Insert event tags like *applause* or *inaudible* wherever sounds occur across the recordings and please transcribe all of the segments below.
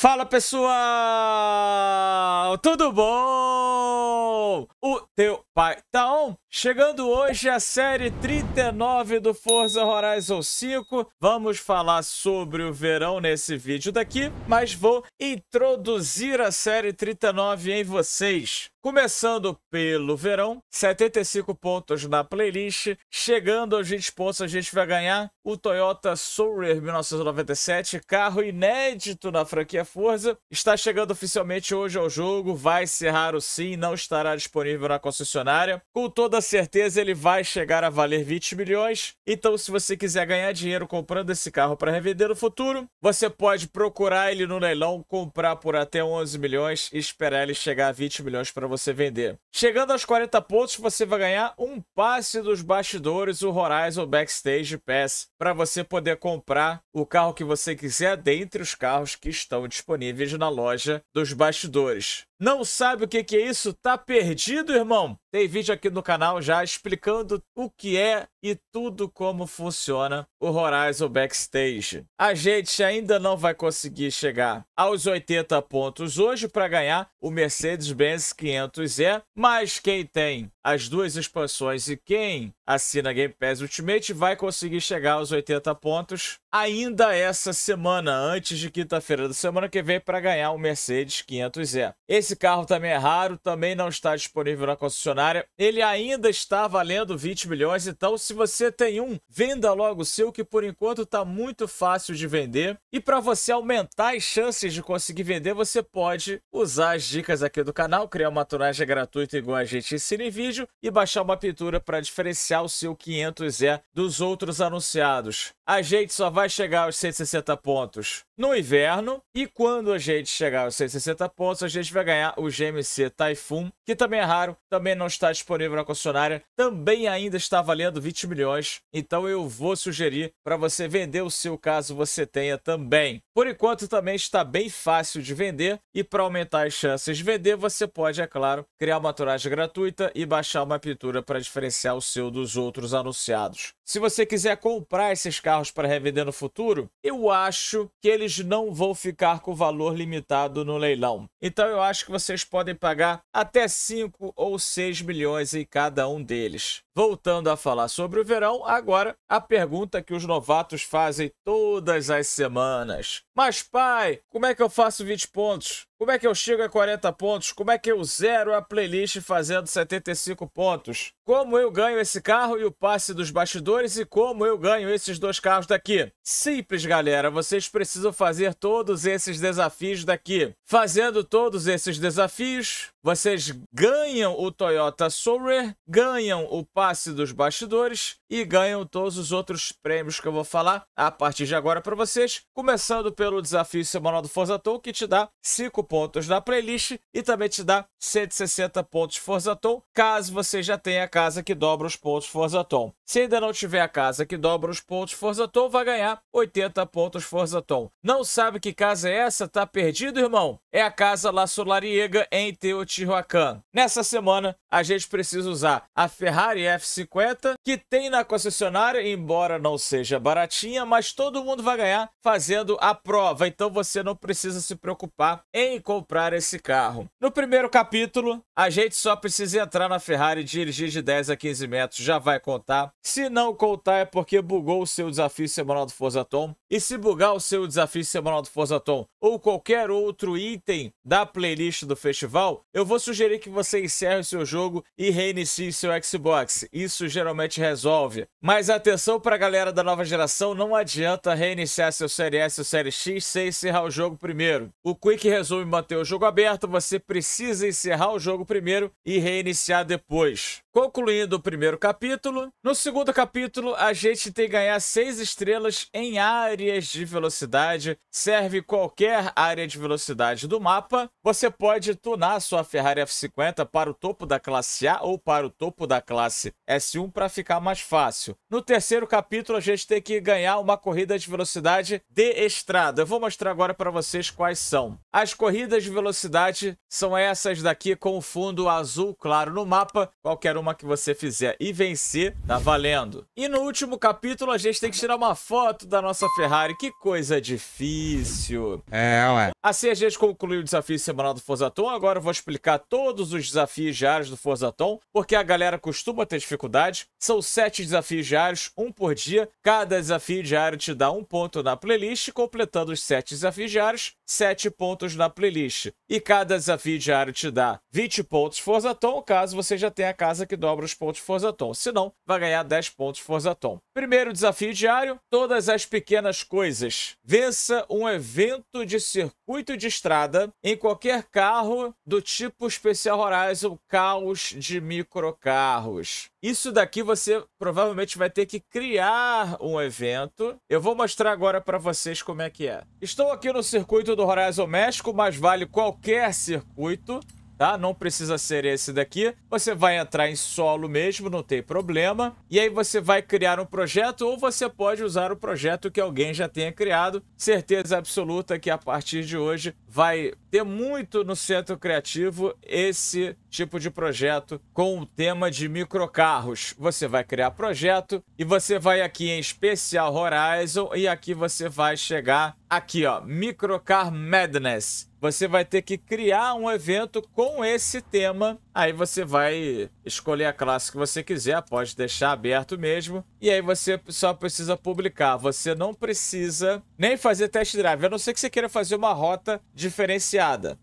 Fala pessoal, tudo bom? o teu pai. Então, chegando hoje a série 39 do Forza Horizon 5, vamos falar sobre o verão nesse vídeo daqui, mas vou introduzir a série 39 em vocês. Começando pelo verão, 75 pontos na playlist, chegando aos 20 pontos a gente vai ganhar o Toyota Sourer 1997, carro inédito na franquia Forza, está chegando oficialmente hoje ao jogo, vai ser raro sim, não estará disponível na concessionária. Com toda certeza ele vai chegar a valer 20 milhões. Então se você quiser ganhar dinheiro comprando esse carro para revender no futuro, você pode procurar ele no leilão, comprar por até 11 milhões e esperar ele chegar a 20 milhões para você vender. Chegando aos 40 pontos, você vai ganhar um passe dos bastidores, o Horizon Backstage Pass, para você poder comprar o carro que você quiser dentre os carros que estão disponíveis na loja dos bastidores. Não sabe o que é isso? Tá perdido? sentido, irmão. Tem vídeo aqui no canal já explicando o que é e tudo como funciona o Horizon Backstage. A gente ainda não vai conseguir chegar aos 80 pontos hoje para ganhar o Mercedes-Benz 500E, mas quem tem as duas expansões e quem assina Game Pass Ultimate vai conseguir chegar aos 80 pontos ainda essa semana, antes de quinta-feira da semana que vem, para ganhar o Mercedes 500E. Esse carro também é raro, também não está disponível na concessionária milionária. Ele ainda está valendo 20 milhões, então se você tem um, venda logo o seu, que por enquanto está muito fácil de vender. E para você aumentar as chances de conseguir vender, você pode usar as dicas aqui do canal, criar uma tonagem gratuita igual a gente ensina em vídeo e baixar uma pintura para diferenciar o seu 500E é dos outros anunciados. A gente só vai chegar aos 160 pontos no inverno. E quando a gente chegar aos 160 pontos, a gente vai ganhar o GMC Typhoon, que também é raro, também não está disponível na concessionária, também ainda está valendo 20 milhões. Então eu vou sugerir para você vender o seu caso você tenha também. Por enquanto também está bem fácil de vender e para aumentar as chances de vender, você pode, é claro, criar uma turagem gratuita e baixar uma pintura para diferenciar o seu dos outros anunciados. Se você quiser comprar esses carros para revender no futuro, eu acho que eles eles não vão ficar com o valor limitado no leilão. Então eu acho que vocês podem pagar até 5 ou 6 milhões em cada um deles. Voltando a falar sobre o verão, agora a pergunta que os novatos fazem todas as semanas. Mas pai, como é que eu faço 20 pontos? Como é que eu chego a 40 pontos? Como é que eu zero a playlist fazendo 75 pontos? Como eu ganho esse carro e o passe dos bastidores? E como eu ganho esses dois carros daqui? Simples, galera. Vocês precisam fazer todos esses desafios daqui. Fazendo todos esses desafios, vocês ganham o Toyota Sorare, ganham o passe dos bastidores e ganham todos os outros prêmios que eu vou falar a partir de agora para vocês. Começando pelo desafio semanal do Forza Tour, que te dá 5 pontos na playlist e também te dá 160 pontos Forza Tom, caso você já tenha a casa que dobra os pontos Forza Tom. Se ainda não tiver a casa que dobra os pontos Forza Tom, vai ganhar 80 pontos Forza Tom. Não sabe que casa é essa? Tá perdido, irmão? É a casa La Solariega em Teotihuacan. Nessa semana, a gente precisa usar a Ferrari F50, que tem na concessionária, embora não seja baratinha, mas todo mundo vai ganhar fazendo a prova. Então você não precisa se preocupar em comprar esse carro. No primeiro capítulo, a gente só precisa entrar na Ferrari e dirigir de 10 a 15 metros, já vai contar. Se não contar é porque bugou o seu desafio semanal do Forza Tom. E se bugar o seu desafio semanal do Forza Tom ou qualquer outro item da playlist do festival, eu vou sugerir que você encerre o seu jogo e reinicie seu Xbox. Isso geralmente resolve. Mas atenção para a galera da nova geração, não adianta reiniciar seu Série S ou Série X sem encerrar o jogo primeiro. O Quick Resume manter o jogo aberto, você precisa encerrar o jogo primeiro e reiniciar depois. Concluindo o primeiro capítulo, no segundo capítulo a gente tem que ganhar seis estrelas em áreas de velocidade. Serve qualquer área de velocidade do mapa. Você pode tunar sua Ferrari F50 para o topo da classe A ou para o topo da classe S1 para ficar mais fácil. No terceiro capítulo a gente tem que ganhar uma corrida de velocidade de estrada. Eu vou mostrar agora para vocês quais são. As corridas de velocidade são essas daqui com o fundo azul claro no mapa. Qualquer uma uma que você fizer e vencer, tá valendo. E no último capítulo, a gente tem que tirar uma foto da nossa Ferrari. Que coisa difícil. É, ué. Assim a gente concluiu o desafio semanal do Forzaton. Agora eu vou explicar todos os desafios diários do Forzaton, porque a galera costuma ter dificuldade. São sete desafios diários, um por dia. Cada desafio diário te dá um ponto na playlist, completando os sete desafios diários, sete pontos na playlist. E cada desafio diário te dá 20 pontos Forzaton, caso você já tenha a casa que dobra os pontos Forza Tom. Se não, vai ganhar 10 pontos Forza Tom. Primeiro desafio diário, todas as pequenas coisas. Vença um evento de circuito de estrada em qualquer carro do tipo Special Horizon Caos de microcarros. Isso daqui você provavelmente vai ter que criar um evento. Eu vou mostrar agora para vocês como é que é. Estou aqui no circuito do Horizon México, mas vale qualquer circuito tá? Não precisa ser esse daqui. Você vai entrar em solo mesmo, não tem problema. E aí você vai criar um projeto ou você pode usar o projeto que alguém já tenha criado. Certeza absoluta que a partir de hoje vai ter muito no centro criativo esse tipo de projeto com o tema de microcarros. Você vai criar projeto e você vai aqui em especial Horizon e aqui você vai chegar aqui ó, Microcar Madness. Você vai ter que criar um evento com esse tema. Aí você vai escolher a classe que você quiser, pode deixar aberto mesmo. E aí você só precisa publicar. Você não precisa nem fazer test drive, a não ser que você queira fazer uma rota diferenciada iniciada.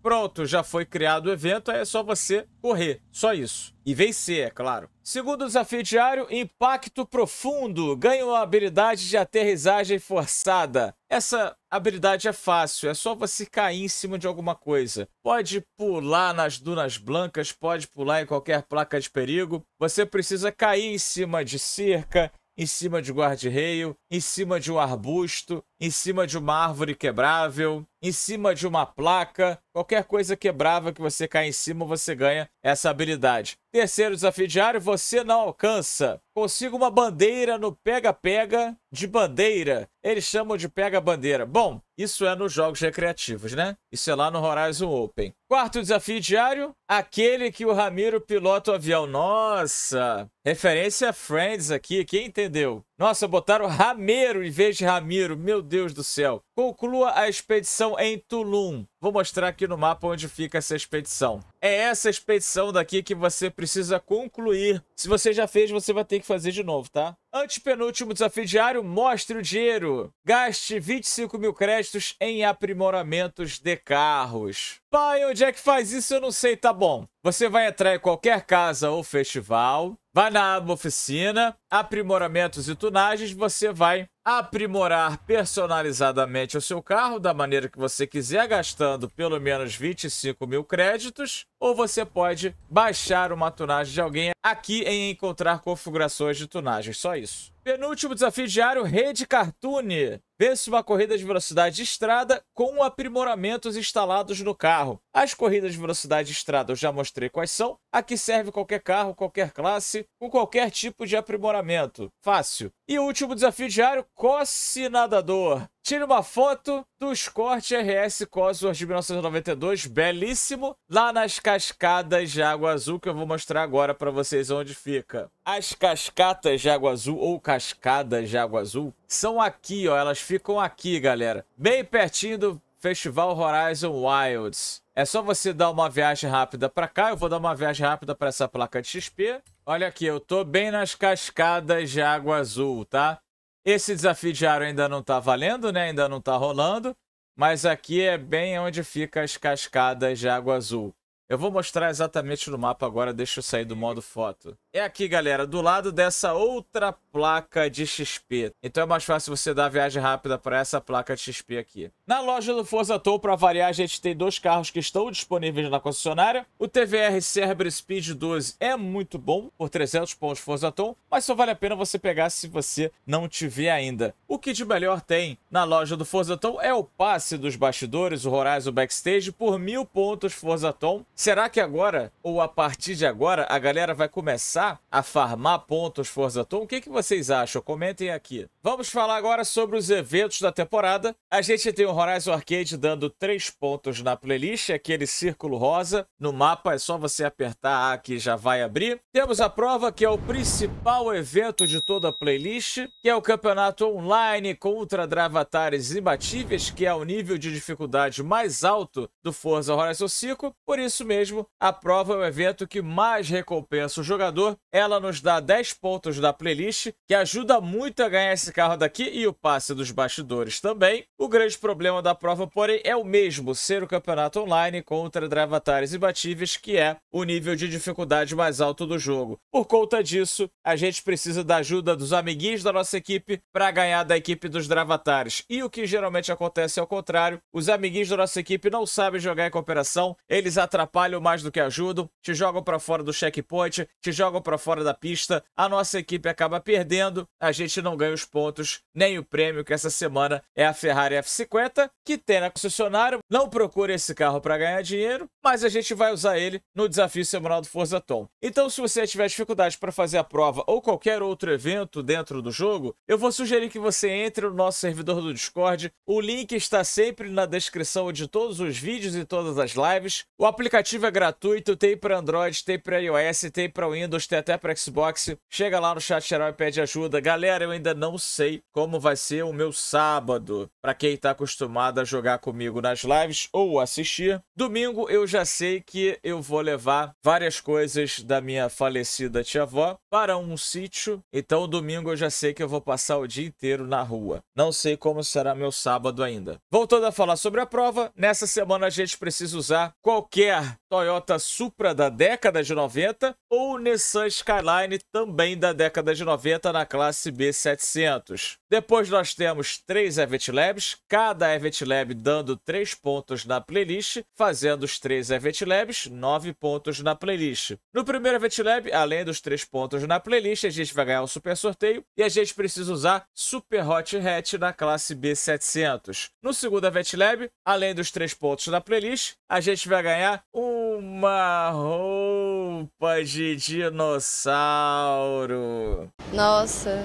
Pronto, já foi criado o evento, aí é só você correr. Só isso. E vencer, é claro. Segundo desafio diário, impacto profundo. Ganha uma habilidade de aterrissagem forçada. Essa habilidade é fácil, é só você cair em cima de alguma coisa. Pode pular nas dunas brancas, pode pular em qualquer placa de perigo. Você precisa cair em cima de cerca, em cima de guarda-reio, em cima de um arbusto, em cima de uma árvore quebrável em cima de uma placa, qualquer coisa quebrava que você cai em cima, você ganha essa habilidade. Terceiro desafio diário, você não alcança. Consiga uma bandeira no pega-pega de bandeira. Eles chamam de pega-bandeira. Bom, isso é nos jogos recreativos, né? Isso é lá no Horizon Open. Quarto desafio diário, aquele que o Ramiro pilota o avião. Nossa, referência a Friends aqui, quem entendeu? Nossa, botaram Ramiro em vez de Ramiro. Meu Deus do céu. Conclua a expedição em Tulum. Vou mostrar aqui no mapa onde fica essa expedição. É essa expedição daqui que você precisa concluir. Se você já fez, você vai ter que fazer de novo, tá? Antepenúltimo desafio diário, mostre o dinheiro. Gaste 25 mil créditos em aprimoramentos de carros. Pai, onde é que faz isso? Eu não sei, tá bom. Você vai entrar em qualquer casa ou festival, vai na oficina, aprimoramentos e tunagens, você vai aprimorar personalizadamente o seu carro da maneira que você quiser, gastando pelo menos 25 mil créditos, ou você pode baixar uma tunagem de alguém aqui em encontrar configurações de tunagem, só isso. Penúltimo desafio diário, Rede Cartoon. Vence uma corrida de velocidade de estrada com aprimoramentos instalados no carro. As corridas de velocidade de estrada eu já mostrei quais são. Aqui serve qualquer carro, qualquer classe, com qualquer tipo de aprimoramento. Fácil. E o último desafio diário, Coce Nadador. Tire uma foto do Escort RS Cosworth de 1992, belíssimo, lá nas cascadas de água azul, que eu vou mostrar agora para vocês onde fica. As cascatas de água azul, ou cascadas de água azul, são aqui, ó, elas ficam aqui, galera. Bem pertinho do Festival Horizon Wilds. É só você dar uma viagem rápida para cá. Eu vou dar uma viagem rápida para essa placa de XP. Olha aqui, eu tô bem nas cascadas de água azul, tá? Esse desafio diário ainda não está valendo, né? Ainda não está rolando. Mas aqui é bem onde fica as cascadas de água azul. Eu vou mostrar exatamente no mapa agora, deixa eu sair do modo foto. É aqui, galera, do lado dessa outra placa de XP. Então é mais fácil você dar a viagem rápida para essa placa de XP aqui. Na loja do Forza Tow, para variar, a gente tem dois carros que estão disponíveis na concessionária. O TVR Cerber Speed 12 é muito bom, por 300 pontos Forza Tow, mas só vale a pena você pegar se você não tiver ainda. O que de melhor tem na loja do Forza Tow é o passe dos bastidores, o Horizon Backstage, por mil pontos Forza Tom. Será que agora, ou a partir de agora, a galera vai começar a farmar pontos Forza Tom? O que, que vocês acham? Comentem aqui. Vamos falar agora sobre os eventos da temporada. A gente tem o Horizon Arcade dando 3 pontos na playlist, aquele círculo rosa. No mapa é só você apertar A que já vai abrir. Temos a prova, que é o principal evento de toda a playlist, que é o campeonato online contra dravatares imbatíveis, que é o nível de dificuldade mais alto do Forza Horizon 5. Por isso mesmo, a prova é o evento que mais recompensa o jogador. Ela nos dá 10 pontos da playlist, que ajuda muito a ganhar esse carro daqui e o passe dos bastidores também. O grande problema da prova, porém, é o mesmo ser o campeonato online contra dravatares imbatíveis, que é o nível de dificuldade mais alto do jogo. Por conta disso, a gente precisa da ajuda dos amiguinhos da nossa equipe para ganhar da equipe dos dravatares. E o que geralmente acontece é o contrário, os amiguinhos da nossa equipe não sabem jogar em cooperação, eles atrapalham mais do que ajudam, te jogam para fora do checkpoint, te jogam para fora da pista, a nossa equipe acaba perdendo, a gente não ganha os pontos pontos, nem o prêmio, que essa semana é a Ferrari F50, que tem na concessionária. Não procure esse carro para ganhar dinheiro, mas a gente vai usar ele no desafio semanal do Forza Tom. Então, se você tiver dificuldade para fazer a prova ou qualquer outro evento dentro do jogo, eu vou sugerir que você entre no nosso servidor do Discord. O link está sempre na descrição de todos os vídeos e todas as lives. O aplicativo é gratuito, tem para Android, tem para iOS, tem para Windows, tem até para Xbox. Chega lá no chat geral e pede ajuda. Galera, eu ainda não sei como vai ser o meu sábado. Para quem está acostumado a jogar comigo nas lives ou assistir, domingo eu já sei que eu vou levar várias coisas da minha falecida tia-avó para um sítio. Então domingo eu já sei que eu vou passar o dia inteiro na rua. Não sei como será meu sábado ainda. Voltando a falar sobre a prova, nessa semana a gente precisa usar qualquer Toyota Supra da década de 90 ou Nissan Skyline também da década de 90 na classe B700 pontos. Depois nós temos três Event Labs, cada Event Lab dando três pontos na playlist, fazendo os três Event Labs, nove pontos na playlist. No primeiro Event Lab, além dos três pontos na playlist, a gente vai ganhar um super sorteio e a gente precisa usar Super Hot Hat na classe B700. No segundo Event Lab, além dos três pontos na playlist, a gente vai ganhar uma roupa de dinossauro. Nossa.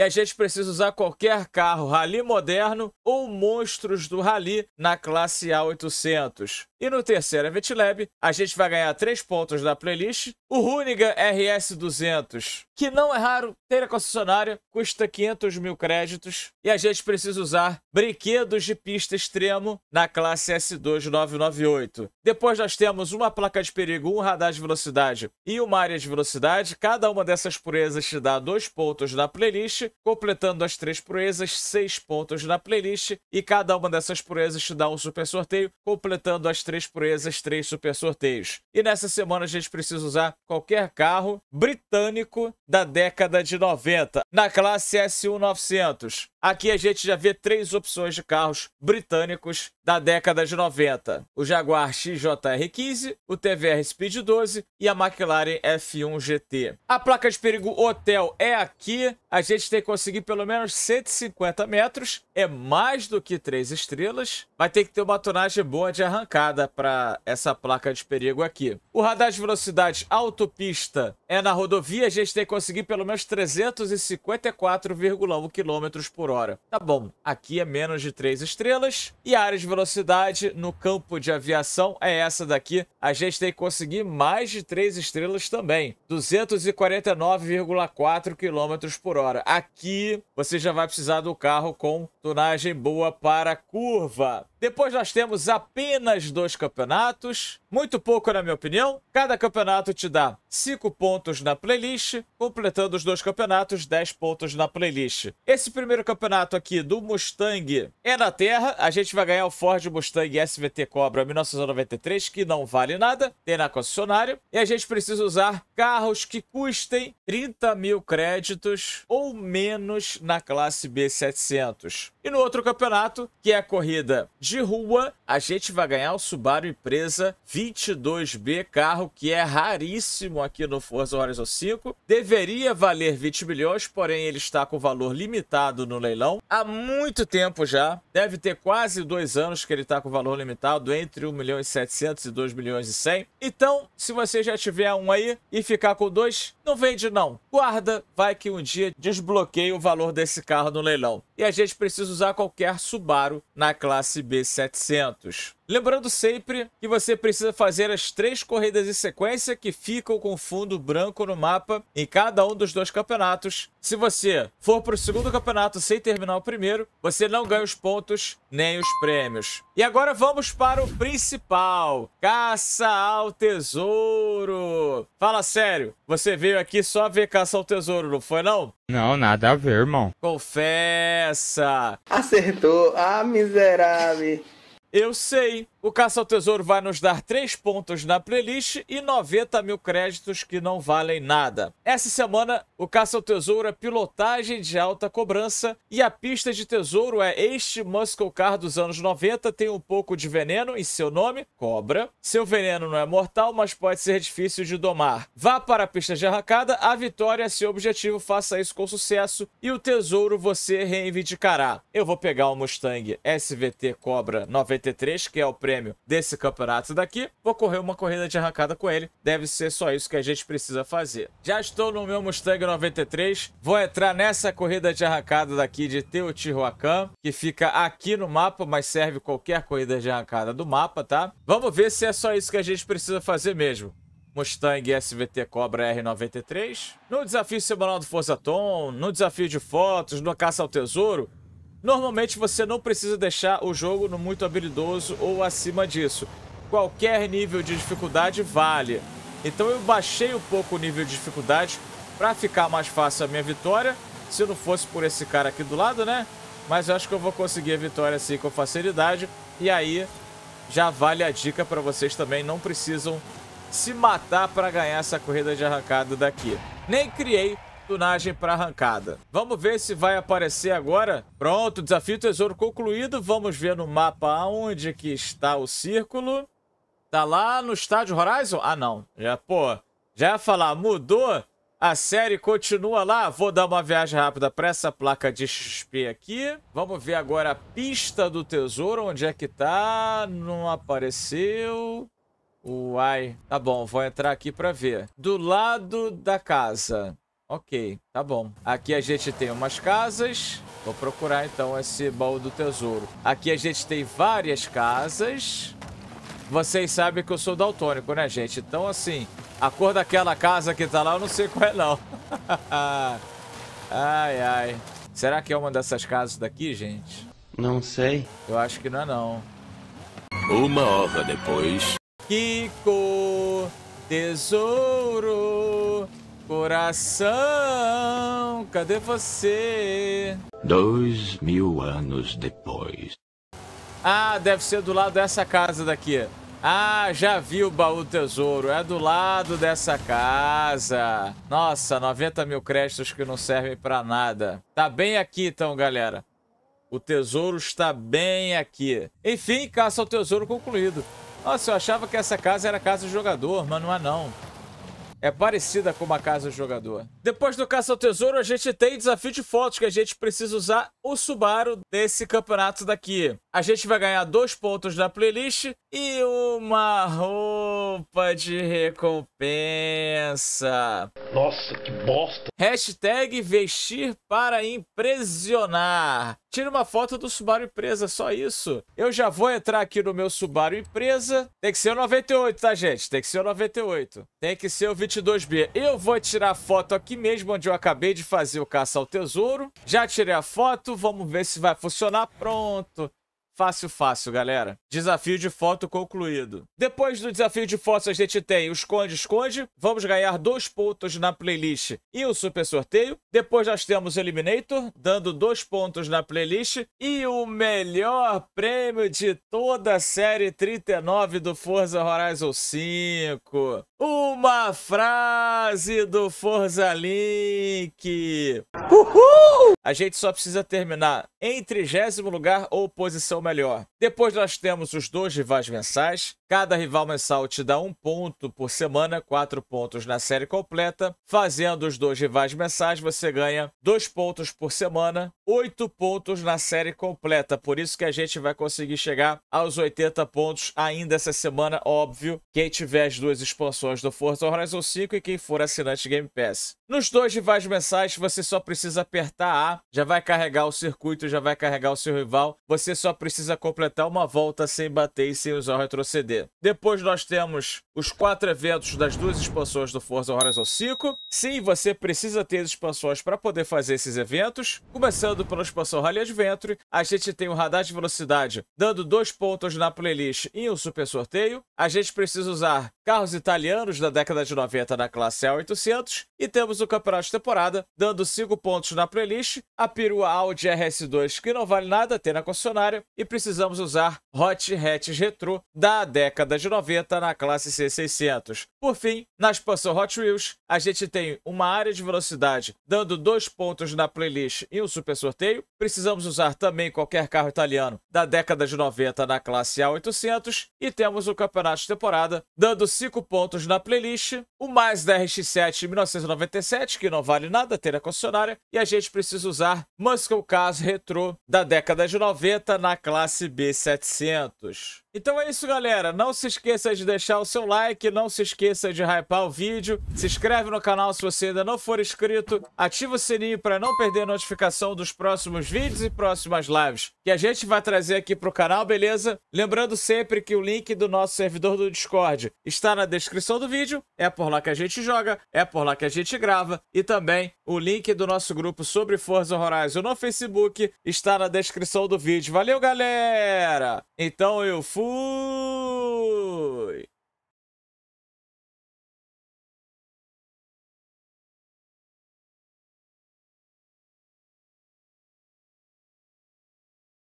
E a gente precisa usar qualquer carro rally moderno ou monstros do rally na classe A800. E no terceiro Event Lab, a gente vai ganhar 3 pontos da playlist, o Runiga RS200 que não é raro ter a concessionária, custa 500 mil créditos e a gente precisa usar brinquedos de pista extremo na classe S2998. Depois nós temos uma placa de perigo, um radar de velocidade e uma área de velocidade. Cada uma dessas proezas te dá dois pontos na playlist, completando as três proezas, seis pontos na playlist e cada uma dessas proezas te dá um super sorteio, completando as três proezas, três super sorteios. E nessa semana a gente precisa usar qualquer carro britânico da década de 90, na classe S1900. Aqui a gente já vê três opções de carros britânicos da década de 90, o Jaguar XJR15, o TVR Speed 12 e a McLaren F1 GT. A placa de perigo hotel é aqui, a gente tem que conseguir pelo menos 150 metros, é mais do que 3 estrelas, vai ter que ter uma tonagem boa de arrancada para essa placa de perigo aqui. O radar de velocidade autopista é na rodovia, a gente tem que conseguir pelo menos 354,1 km por hora. Tá bom, aqui é menos de 3 estrelas e a área de velocidade velocidade no campo de aviação é essa daqui. A gente tem que conseguir mais de 3 estrelas também. 249,4 km por hora. Aqui você já vai precisar do carro com tunagem boa para curva. Depois nós temos apenas dois campeonatos. Muito pouco, na minha opinião. Cada campeonato te dá 5 pontos na playlist, completando os dois campeonatos, 10 pontos na playlist. Esse primeiro campeonato aqui do Mustang é na Terra, a gente vai ganhar o Ford Mustang SVT Cobra 1993, que não vale nada, tem na concessionária, e a gente precisa usar carros que custem 30 mil créditos ou menos na classe B700. E no outro campeonato, que é a corrida de rua, a gente vai ganhar o Subaru Impresa 22B, carro que é raríssimo aqui no Forza Horizon 5. Deveria valer 20 milhões, porém ele está com valor limitado no leilão há muito tempo já. Deve ter quase dois anos que ele está com valor limitado, entre 1 milhão e 700 e 2 milhões e 100. Então, se você já tiver um aí e ficar com dois, não vende não. Guarda, vai que um dia desbloqueie o valor desse carro no leilão. E a gente precisa usar qualquer Subaru na classe B700. Lembrando sempre que você precisa fazer as três corridas em sequência que ficam com fundo branco no mapa em cada um dos dois campeonatos. Se você for para o segundo campeonato sem terminar o primeiro, você não ganha os pontos nem os prêmios. E agora vamos para o principal, caça ao tesouro. Fala sério, você veio aqui só ver caça ao tesouro, não foi não? Não, nada a ver, irmão. Confessa. Acertou, ah miserável. Eu sei. O Caça ao Tesouro vai nos dar 3 pontos na playlist e 90 mil créditos que não valem nada. Essa semana, o Caça ao Tesouro é pilotagem de alta cobrança e a pista de tesouro é este muscle car dos anos 90, tem um pouco de veneno em seu nome, cobra. Seu veneno não é mortal, mas pode ser difícil de domar. Vá para a pista de arrancada, a vitória é seu objetivo, faça isso com sucesso e o tesouro você reivindicará. Eu vou pegar o Mustang SVT Cobra 93, que é o preço prêmio desse campeonato daqui, vou correr uma corrida de arrancada com ele. Deve ser só isso que a gente precisa fazer. Já estou no meu Mustang 93, vou entrar nessa corrida de arrancada daqui de Teotihuacan, que fica aqui no mapa, mas serve qualquer corrida de arrancada do mapa, tá? Vamos ver se é só isso que a gente precisa fazer mesmo. Mustang SVT Cobra R93. No desafio semanal do Forza Tom, no desafio de fotos, no caça ao tesouro, Normalmente você não precisa deixar o jogo no muito habilidoso ou acima disso. Qualquer nível de dificuldade vale. Então eu baixei um pouco o nível de dificuldade para ficar mais fácil a minha vitória. Se não fosse por esse cara aqui do lado, né? Mas eu acho que eu vou conseguir a vitória assim com facilidade. E aí já vale a dica para vocês também. Não precisam se matar para ganhar essa corrida de arrancada daqui. Nem criei tunagem para arrancada. Vamos ver se vai aparecer agora. Pronto, desafio tesouro concluído. Vamos ver no mapa onde que está o círculo. Tá lá no estádio Horizon? Ah, não. Já, pô, já ia falar, mudou? A série continua lá. Vou dar uma viagem rápida para essa placa de XP aqui. Vamos ver agora a pista do tesouro. Onde é que tá? Não apareceu. Uai. Tá bom, vou entrar aqui para ver. Do lado da casa. Ok, tá bom. Aqui a gente tem umas casas. Vou procurar então esse baú do tesouro. Aqui a gente tem várias casas. Vocês sabem que eu sou daltônico, né, gente? Então, assim, a cor daquela casa que tá lá eu não sei qual é, não. *laughs* ai, ai. Será que é uma dessas casas daqui, gente? Não sei. Eu acho que não é, não. Uma hora depois... Kiko... Tesouro... Coração, cadê você? Dois mil anos depois. Ah, deve ser do lado dessa casa daqui. Ah, já vi o baú do tesouro. É do lado dessa casa. Nossa, 90 mil créditos que não servem pra nada. Tá bem aqui então, galera. O tesouro está bem aqui. Enfim, caça ao tesouro concluído. Nossa, eu achava que essa casa era casa do jogador, mas não é não. É parecida com uma casa jogador. Depois do caça ao tesouro, a gente tem desafio de fotos que a gente precisa usar o Subaru desse campeonato daqui. A gente vai ganhar dois pontos na playlist e uma roupa de recompensa. Nossa, que bosta! Hashtag vestir para impressionar. Tira uma foto do Subaru Empresa, só isso. Eu já vou entrar aqui no meu Subaru Empresa. Tem que ser o 98, tá, gente? Tem que ser o 98. Tem que ser o 22B. Eu vou tirar a foto aqui mesmo onde eu acabei de fazer o caça ao tesouro. Já tirei a foto, vamos ver se vai funcionar. Pronto. Fácil, fácil, galera. Desafio de foto concluído. Depois do desafio de fotos, a gente tem o esconde-esconde. Vamos ganhar dois pontos na playlist e o super sorteio. Depois nós temos o Eliminator, dando dois pontos na playlist. E o melhor prêmio de toda a série 39 do Forza Horizon 5. Uma frase do Forza Link. Uhul! A gente só precisa terminar em trigésimo lugar ou posição melhor melhor. Depois nós temos os dois rivais mensais, Cada rival mensal te dá um ponto por semana, quatro pontos na série completa. Fazendo os dois rivais mensais, você ganha dois pontos por semana, oito pontos na série completa. Por isso que a gente vai conseguir chegar aos 80 pontos ainda essa semana, óbvio. Quem tiver as duas expansões do Forza Horizon 5 e quem for assinante Game Pass. Nos dois rivais mensais, você só precisa apertar A, já vai carregar o circuito, já vai carregar o seu rival. Você só precisa completar uma volta sem bater e sem usar o retroceder. Depois nós temos os quatro eventos das duas expansões do Forza Horizon 5. Sim, você precisa ter expansões para poder fazer esses eventos. Começando pela expansão Rally Adventure, a gente tem o radar de velocidade dando dois pontos na playlist e um super sorteio. A gente precisa usar carros italianos da década de 90 na classe A800 e temos o campeonato de temporada, dando 5 pontos na playlist, a perua Audi RS2 que não vale nada ter na concessionária e precisamos usar Hot Hatch Retro da década de 90 na classe C600. Por fim, na expansão Hot Wheels, a gente tem uma área de velocidade dando 2 pontos na playlist e um super sorteio, precisamos usar também qualquer carro italiano da década de 90 na classe A800 e temos o campeonato de temporada dando cinco pontos na playlist, o mais da RX7 1997, que não vale nada, ter a concessionária, e a gente precisa usar Muscle Cars Retro da década de 90 na classe B700. Então é isso, galera. Não se esqueça de deixar o seu like, não se esqueça de hypar o vídeo, se inscreve no canal se você ainda não for inscrito, ativa o sininho para não perder notificação dos próximos vídeos e próximas lives que a gente vai trazer aqui para o canal, beleza? Lembrando sempre que o link do nosso servidor do Discord está na descrição do vídeo, é por lá que a gente joga, é por lá que a gente grava e também o link do nosso grupo sobre Forza Horizon no Facebook está na descrição do vídeo. Valeu, galera! Então eu fui Fui!